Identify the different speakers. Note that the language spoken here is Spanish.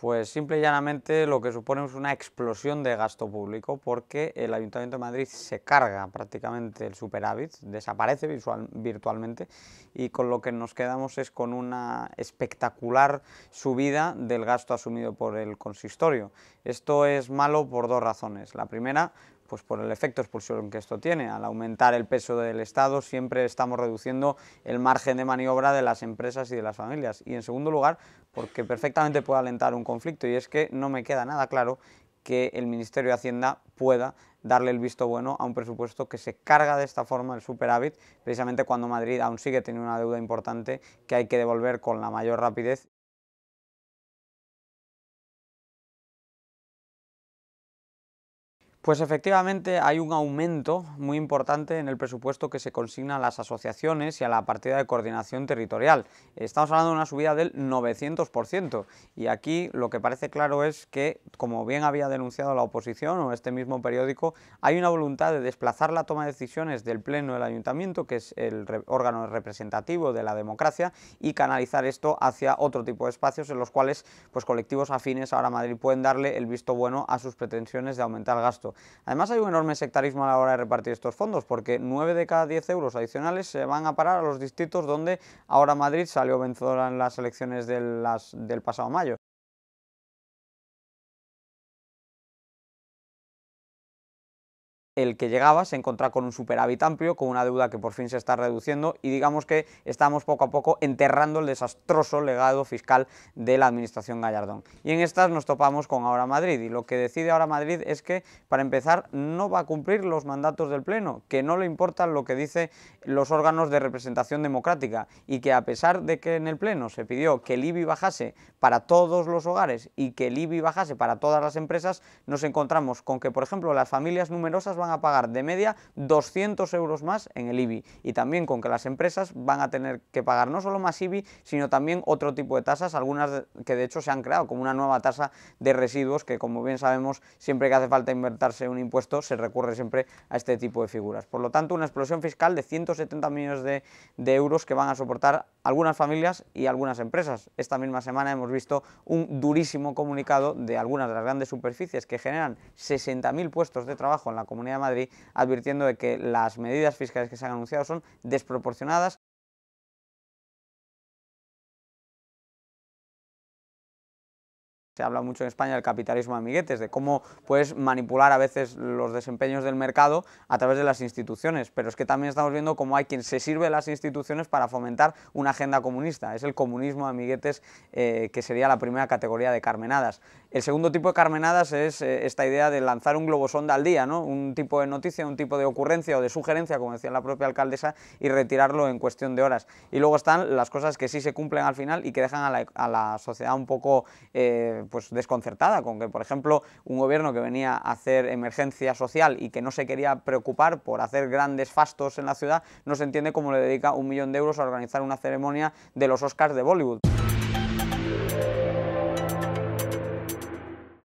Speaker 1: Pues simple y llanamente lo que supone es una explosión de gasto público porque el Ayuntamiento de Madrid se carga prácticamente el superávit, desaparece virtualmente y con lo que nos quedamos es con una espectacular subida del gasto asumido por el consistorio. Esto es malo por dos razones. La primera, pues por el efecto expulsión que esto tiene. Al aumentar el peso del Estado siempre estamos reduciendo el margen de maniobra de las empresas y de las familias. Y en segundo lugar, porque perfectamente puede alentar un conflicto y es que no me queda nada claro que el Ministerio de Hacienda pueda darle el visto bueno a un presupuesto que se carga de esta forma el superávit, precisamente cuando Madrid aún sigue teniendo una deuda importante que hay que devolver con la mayor rapidez. Pues efectivamente hay un aumento muy importante en el presupuesto que se consigna a las asociaciones y a la partida de coordinación territorial. Estamos hablando de una subida del 900% y aquí lo que parece claro es que, como bien había denunciado la oposición o este mismo periódico, hay una voluntad de desplazar la toma de decisiones del Pleno del Ayuntamiento, que es el órgano representativo de la democracia, y canalizar esto hacia otro tipo de espacios en los cuales pues, colectivos afines ahora a Madrid pueden darle el visto bueno a sus pretensiones de aumentar gasto. Además hay un enorme sectarismo a la hora de repartir estos fondos, porque 9 de cada 10 euros adicionales se van a parar a los distritos donde ahora Madrid salió vencedora en las elecciones del pasado mayo. el que llegaba se encontraba con un superávit amplio, con una deuda que por fin se está reduciendo y digamos que estamos poco a poco enterrando el desastroso legado fiscal de la administración Gallardón. Y en estas nos topamos con Ahora Madrid y lo que decide Ahora Madrid es que para empezar no va a cumplir los mandatos del Pleno, que no le importa lo que dicen los órganos de representación democrática y que a pesar de que en el Pleno se pidió que el IBI bajase para todos los hogares y que el IBI bajase para todas las empresas, nos encontramos con que por ejemplo las familias numerosas van a pagar de media 200 euros más en el IBI y también con que las empresas van a tener que pagar no solo más IBI, sino también otro tipo de tasas, algunas que de hecho se han creado, como una nueva tasa de residuos que como bien sabemos siempre que hace falta invertirse un impuesto se recurre siempre a este tipo de figuras. Por lo tanto, una explosión fiscal de 170 millones de euros que van a soportar algunas familias y algunas empresas. Esta misma semana hemos visto un durísimo comunicado de algunas de las grandes superficies que generan 60.000 puestos de trabajo en la Comunidad de Madrid, advirtiendo de que las medidas fiscales que se han anunciado son desproporcionadas se habla mucho en España del capitalismo amiguetes, de cómo puedes manipular a veces los desempeños del mercado a través de las instituciones, pero es que también estamos viendo cómo hay quien se sirve de las instituciones para fomentar una agenda comunista, es el comunismo amiguetes eh, que sería la primera categoría de Carmenadas. El segundo tipo de carmenadas es eh, esta idea de lanzar un sonda al día, ¿no? un tipo de noticia, un tipo de ocurrencia o de sugerencia, como decía la propia alcaldesa, y retirarlo en cuestión de horas. Y luego están las cosas que sí se cumplen al final y que dejan a la, sociedad un poco eh, pues desconcertada, con que, por ejemplo, un gobierno que venía a hacer emergencia social y que no se quería preocupar por hacer grandes fastos en la ciudad, no se entiende cómo le dedica un millón de euros a organizar una ceremonia de los Oscars de Bollywood.